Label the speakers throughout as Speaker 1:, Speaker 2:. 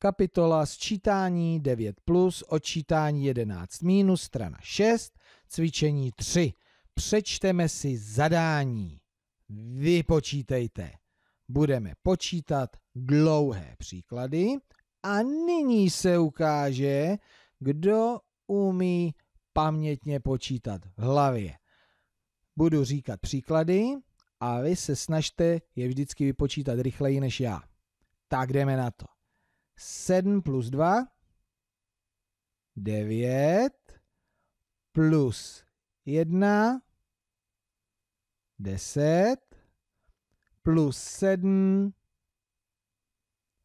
Speaker 1: Kapitola sčítání 9 plus, odčítání 11 minus, strana 6, cvičení 3. Přečteme si zadání. Vypočítejte. Budeme počítat dlouhé příklady a nyní se ukáže, kdo umí pamětně počítat v hlavě. Budu říkat příklady a vy se snažte je vždycky vypočítat rychleji než já. Tak jdeme na to. 7 plus 2, 9 plus 1, 10 plus 7,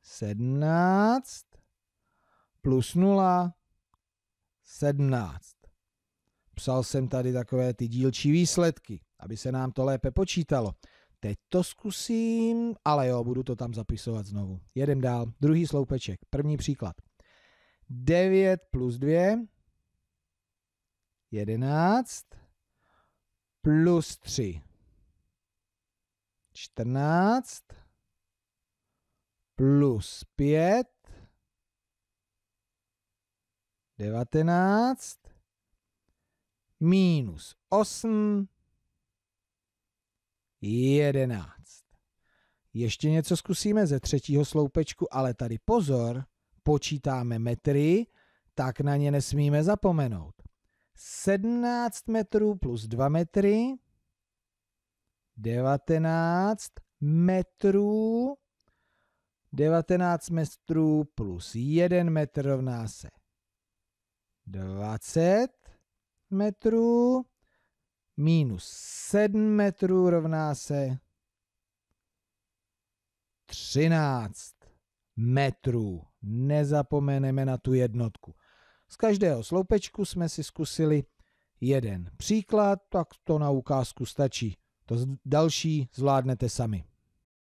Speaker 1: 17 plus 0, 17. Psal jsem tady takové ty dílčí výsledky, aby se nám to lépe počítalo. Teď to zkusím, ale jo, budu to tam zapisovat znovu. Jedem dál. Druhý sloupeček. První příklad. 9 plus 2, 11, plus 3, 14, plus 5, 19, minus 8, jedenáct. Ještě něco zkusíme ze třetího sloupečku, ale tady pozor, počítáme metry, tak na ně nesmíme zapomenout. 17 metrů plus 2 metry, 19 metrů, 19 metrů plus 1 metr rovná se 20 metrů, minus 7 metrů rovná se 13 metrů. Nezapomeneme na tu jednotku. Z každého sloupečku jsme si zkusili jeden příklad, tak to na ukázku stačí. To další zvládnete sami.